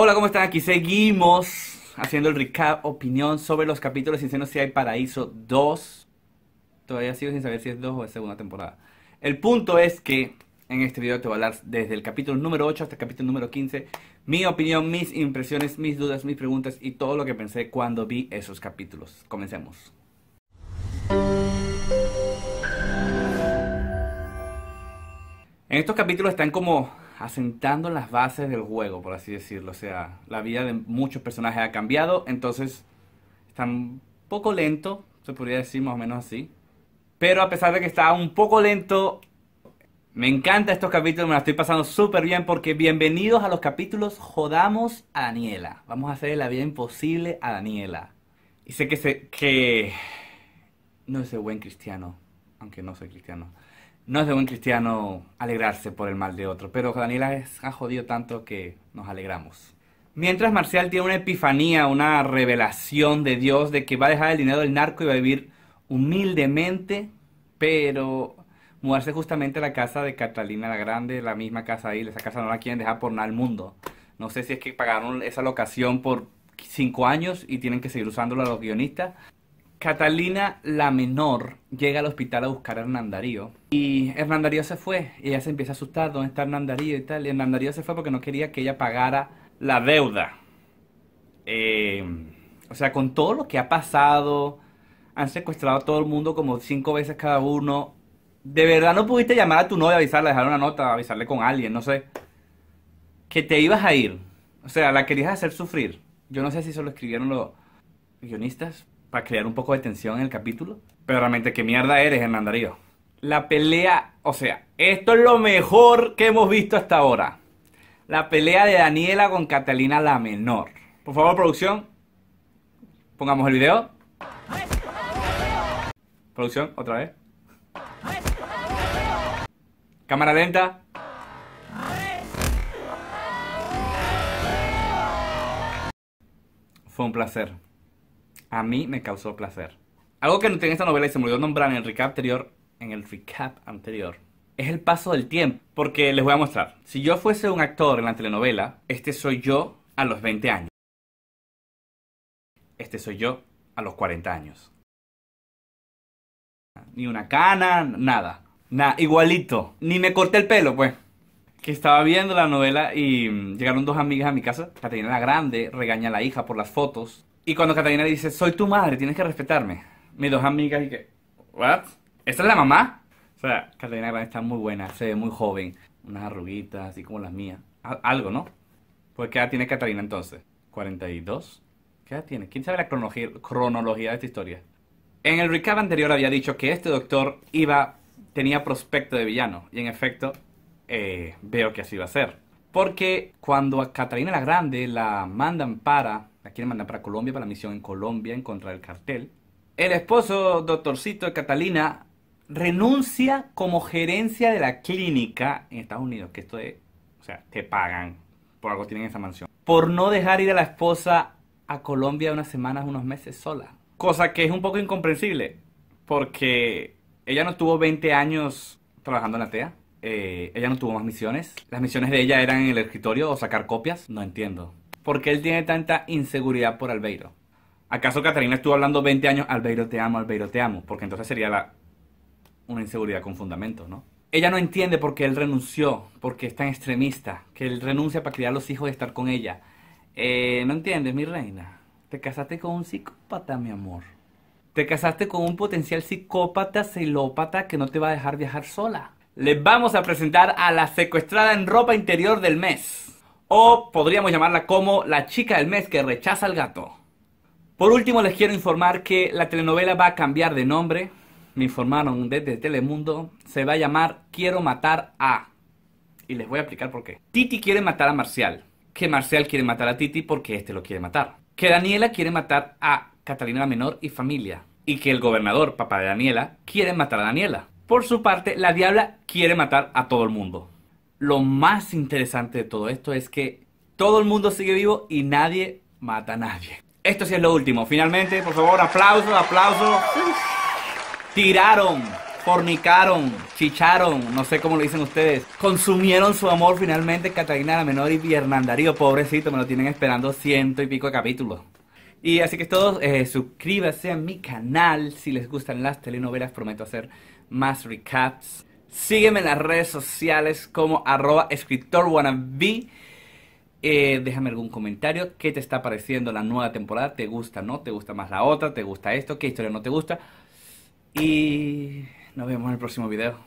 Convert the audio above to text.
Hola, ¿cómo están? Aquí seguimos haciendo el recap, opinión sobre los capítulos senos si hay Paraíso 2. Todavía sigo sin saber si es 2 o es segunda temporada. El punto es que en este video te voy a hablar desde el capítulo número 8 hasta el capítulo número 15. Mi opinión, mis impresiones, mis dudas, mis preguntas y todo lo que pensé cuando vi esos capítulos. Comencemos. En estos capítulos están como asentando las bases del juego, por así decirlo. O sea, la vida de muchos personajes ha cambiado, entonces está un poco lento, se podría decir más o menos así. Pero a pesar de que está un poco lento, me encanta estos capítulos, me la estoy pasando súper bien porque bienvenidos a los capítulos Jodamos a Daniela. Vamos a hacer la vida imposible a Daniela. Y sé que, sé, que no es el buen cristiano, aunque no soy cristiano. No es de buen cristiano alegrarse por el mal de otro, pero Daniela es, ha jodido tanto que nos alegramos. Mientras Marcial tiene una epifanía, una revelación de Dios de que va a dejar el dinero del narco y va a vivir humildemente, pero mudarse justamente a la casa de Catalina la Grande, la misma casa ahí, esa casa no la quieren dejar por nada al mundo. No sé si es que pagaron esa locación por cinco años y tienen que seguir usándola los guionistas, Catalina la menor llega al hospital a buscar a Hernán Darío y Hernán Darío se fue y ella se empieza a asustar, ¿dónde está Hernán Darío y tal? Y Hernán Darío se fue porque no quería que ella pagara la deuda. Eh, o sea, con todo lo que ha pasado, han secuestrado a todo el mundo como cinco veces cada uno. De verdad no pudiste llamar a tu novia, avisarle, dejar una nota, avisarle con alguien, no sé. Que te ibas a ir. O sea, la querías hacer sufrir. Yo no sé si se lo escribieron los guionistas, para crear un poco de tensión en el capítulo. Pero realmente, ¿qué mierda eres, Hernán Darío? La pelea, o sea, esto es lo mejor que hemos visto hasta ahora. La pelea de Daniela con Catalina la menor. Por favor, producción, pongamos el video. Producción, otra vez. Cámara lenta. Fue un placer a mí me causó placer. Algo que no tiene esta novela y se me olvidó nombrar en el recap anterior, en el recap anterior, es el paso del tiempo. Porque les voy a mostrar. Si yo fuese un actor en la telenovela, este soy yo a los 20 años. Este soy yo a los 40 años. Ni una cana, nada. Nada, igualito. Ni me corté el pelo, pues. Que estaba viendo la novela y llegaron dos amigas a mi casa. Caterina la Grande regaña a la hija por las fotos y cuando Catalina dice, soy tu madre, tienes que respetarme. Mis dos amigas y que, ¿what? ¿Esta es la mamá? O sea, Catalina está muy buena, se ve muy joven. Unas arruguitas, así como las mías. Algo, ¿no? Pues, ¿qué edad tiene Catalina entonces? ¿42? ¿Qué edad tiene? ¿Quién sabe la cronología de esta historia? En el recap anterior había dicho que este doctor iba, tenía prospecto de villano. Y en efecto, eh, veo que así va a ser. Porque cuando a Catalina la Grande la mandan para quieren mandar para Colombia, para la misión en Colombia en contra del cartel. El esposo, doctorcito de Catalina, renuncia como gerencia de la clínica en Estados Unidos, que esto es, o sea, te pagan por algo tienen esa mansión, por no dejar ir a la esposa a Colombia unas semanas, unos meses sola. Cosa que es un poco incomprensible, porque ella no tuvo 20 años trabajando en la TEA, eh, ella no tuvo más misiones, las misiones de ella eran en el escritorio o sacar copias, no entiendo. ¿Por qué él tiene tanta inseguridad por Albeiro? ¿Acaso Catalina estuvo hablando 20 años, Albeiro te amo, Albeiro te amo? Porque entonces sería la, una inseguridad con fundamento, ¿no? Ella no entiende por qué él renunció, porque es tan extremista, que él renuncia para criar a los hijos y estar con ella. Eh, no entiendes, mi reina. Te casaste con un psicópata, mi amor. Te casaste con un potencial psicópata, celópata, que no te va a dejar viajar sola. Les vamos a presentar a la secuestrada en ropa interior del mes o podríamos llamarla como la chica del mes que rechaza al gato. Por último les quiero informar que la telenovela va a cambiar de nombre, me informaron desde Telemundo, se va a llamar Quiero matar a. Y les voy a explicar por qué. Titi quiere matar a Marcial, que Marcial quiere matar a Titi porque este lo quiere matar. Que Daniela quiere matar a Catalina la Menor y familia. Y que el gobernador, papá de Daniela, quiere matar a Daniela. Por su parte, la Diabla quiere matar a todo el mundo lo más interesante de todo esto es que todo el mundo sigue vivo y nadie mata a nadie. Esto sí es lo último. Finalmente, por favor, aplauso, aplauso. Tiraron, fornicaron, chicharon, no sé cómo lo dicen ustedes. Consumieron su amor finalmente Catalina la Menor y Hernán Darío. Pobrecito, me lo tienen esperando ciento y pico de capítulos. Y así que todos, eh, a mi canal si les gustan las telenovelas. Prometo hacer más recaps. Sígueme en las redes sociales como arroba eh, déjame algún comentario. ¿Qué te está pareciendo la nueva temporada? ¿Te gusta, no? ¿Te gusta más la otra? ¿Te gusta esto? ¿Qué historia no te gusta? Y nos vemos en el próximo video.